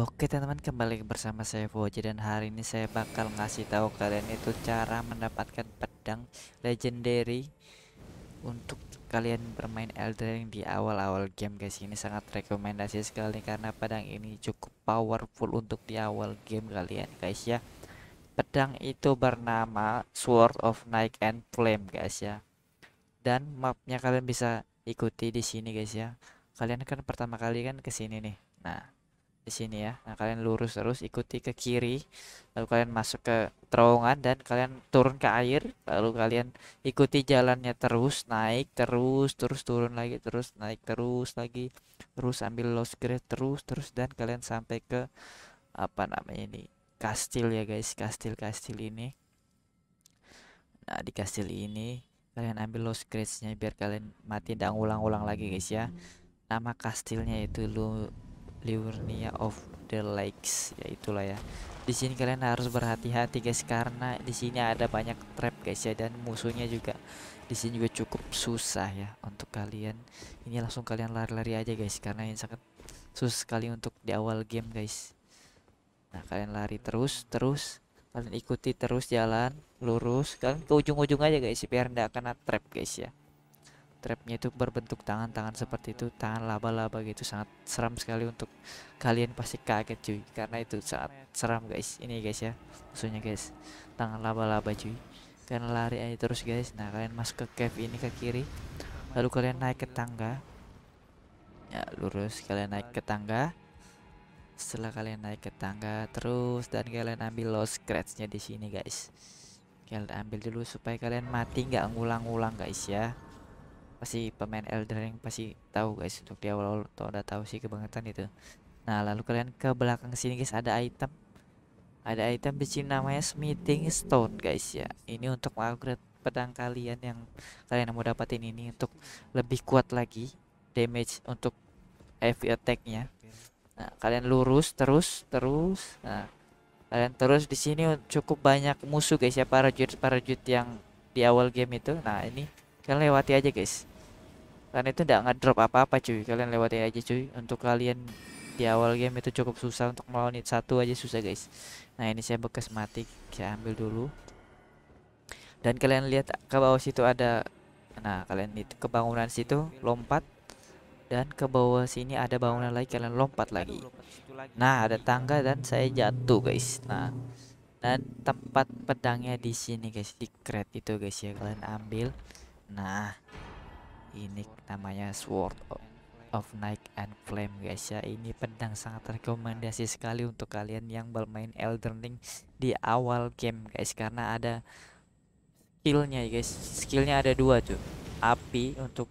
Oke teman-teman kembali bersama saya Voji dan hari ini saya bakal ngasih tahu kalian itu cara mendapatkan pedang legendary untuk kalian bermain Elden di awal-awal game guys ini sangat rekomendasi sekali karena pedang ini cukup powerful untuk di awal game kalian guys ya pedang itu bernama Sword of Night and Flame guys ya dan mapnya kalian bisa ikuti di sini guys ya kalian kan pertama kali kan kesini nih nah di sini ya. Nah, kalian lurus terus ikuti ke kiri, lalu kalian masuk ke terowongan dan kalian turun ke air, lalu kalian ikuti jalannya terus naik terus terus turun lagi terus naik terus lagi terus ambil lost grade terus terus dan kalian sampai ke apa namanya ini kastil ya guys kastil kastil ini nah di kastil ini kalian ambil lost grade nya biar kalian mati dan ulang-ulang lagi guys ya nama kastilnya itu lu Liurnia of the Lakes ya itulah ya di sini kalian harus berhati-hati guys karena di sini ada banyak trap guys ya dan musuhnya juga di sini juga cukup susah ya untuk kalian ini langsung kalian lari-lari aja guys karena ini sangat susah sekali untuk di awal game guys nah kalian lari terus terus kalian ikuti terus jalan lurus kalian ke ujung-ujung aja guys biar tidak kena trap guys ya trapnya itu berbentuk tangan-tangan seperti itu tangan laba-laba gitu sangat seram sekali untuk kalian pasti kaget cuy karena itu sangat seram guys ini guys ya maksudnya guys tangan laba-laba cuy kalian lari aja terus guys nah kalian masuk ke cave ini ke kiri lalu kalian naik ke tangga ya lurus kalian naik ke tangga setelah kalian naik ke tangga terus dan kalian ambil lost scratchnya di sini guys kalian ambil dulu supaya kalian mati nggak ngulang ngulang guys ya pasti pemain Elden Ring pasti tahu guys untuk di awal-awal tuh udah tahu sih kebangetan itu nah lalu kalian ke belakang sini guys ada item ada item di sini namanya smithing stone guys ya ini untuk upgrade pedang kalian yang kalian mau dapatin ini untuk lebih kuat lagi damage untuk heavy attacknya nah, kalian lurus terus terus nah kalian terus di sini cukup banyak musuh guys ya para jut para jut yang di awal game itu nah ini kalian lewati aja guys karena itu nggak ngedrop apa-apa cuy kalian lewatin aja cuy untuk kalian di awal game itu cukup susah untuk melawan hit satu aja susah guys nah ini saya bekas mati saya ambil dulu dan kalian lihat ke bawah situ ada nah kalian itu ke bangunan situ lompat dan ke bawah sini ada bangunan lagi kalian lompat lagi nah ada tangga dan saya jatuh guys nah dan tempat pedangnya di sini guys di crate itu guys ya kalian ambil nah ini namanya Sword of Night and Flame guys ya ini pedang sangat rekomendasi sekali untuk kalian yang bermain Elden Ring di awal game guys karena ada skillnya guys skillnya ada dua tuh api untuk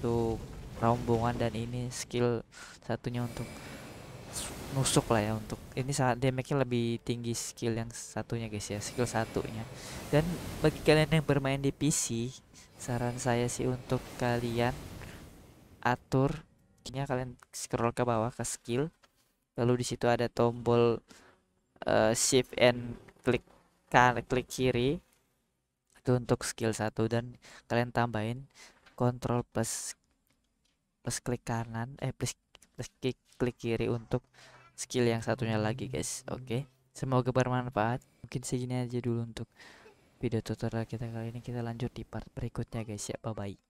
untuk rombongan dan ini skill satunya untuk nusuk lah ya untuk ini saat damage-nya lebih tinggi skill yang satunya guys ya skill satunya dan bagi kalian yang bermain di PC saran saya sih untuk kalian atur kini kalian scroll ke bawah ke skill lalu di situ ada tombol uh, shift and klik kan klik kiri itu untuk skill satu dan kalian tambahin control plus plus klik kanan eh plus plus klik, klik kiri untuk skill yang satunya lagi guys oke okay? semoga bermanfaat mungkin segini aja dulu untuk Video tutorial kita kali ini kita lanjut di part berikutnya guys ya bye bye